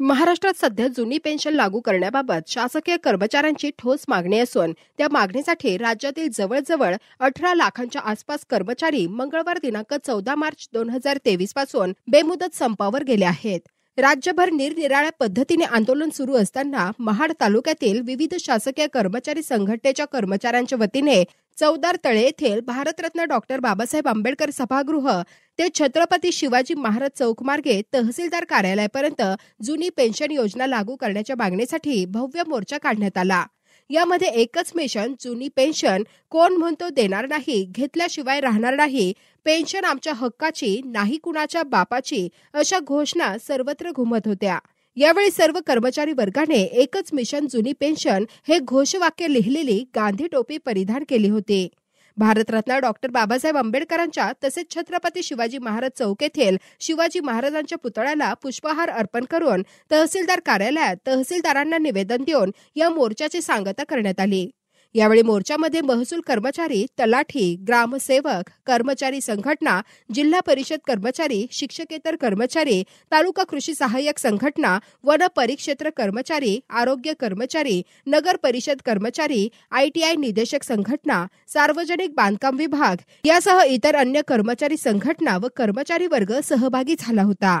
महाराष्ट्रात सध्या जुनी पेन्शन लागू करण्याबाबत शासकीय कर्मचाऱ्यांची ठोस मागणी असून त्या मागणीसाठी राज्यातील जवळजवळ अठरा लाखांच्या आसपास कर्मचारी मंगळवार दिनांक चौदा मार्च दोन हजार तेवीस पासून बेमुदत संपावर गेले आहेत राज्यभर निरनिराळ्या पद्धतीने आंदोलन सुरू असताना महाड तालुक्यातील विविध शासकीय कर्मचारी संघटनेच्या कर्मचाऱ्यांच्या वतीने चौदार तळे येथील भारतरत्न डॉक्टर बाबासाहेब आंबेडकर सभागृह ते छत्रपती शिवाजी महाराज चौक मार्गे तहसीलदार कार्यालयापर्यंत जुनी पेन्शन योजना लागू करण्याच्या मागणीसाठी भव्य मोर्चा काढण्यात आला यामध्ये एकच मिशन जुनी पेन्शन कोण म्हणतो देणार नाही घेतल्याशिवाय राहणार नाही पेन्शन आमच्या हक्काची नाही कुणाच्या बापाची अशा घोषणा सर्वत्र घुमत होत्या यावेळी सर्व कर्मचारी वर्गाने एकच मिशन जुनी पेन्शन हे घोषवाक्य लिहिलेली गांधी टोपी परिधान केली होती भारतरत्न डॉक्टर बाबासाहेब आंबेडकरांच्या तसेच छत्रपती शिवाजी महाराज चौक येथील शिवाजी महाराजांच्या पुतळ्याला पुष्पहार अर्पण करून तहसीलदार कार्यालयात तहसीलदारांना निवेदन देऊन या मोर्चाची सांगता करण्यात आली यावेळी मोर्चामध्ये महसूल कर्मचारी तलाठी ग्रामसेवक कर्मचारी संघटना जिल्हा परिषद कर्मचारी शिक्षकेतर कर्मचारी तालुका कृषी सहाय्यक संघटना वन परिक्षेत्र कर्मचारी आरोग्य कर्मचारी नगर परिषद कर्मचारी आयटीआय निदेशक संघटना सार्वजनिक बांधकाम विभाग यासह इतर अन्य कर्मचारी संघटना व कर्मचारी वर्ग सहभागी झाला होता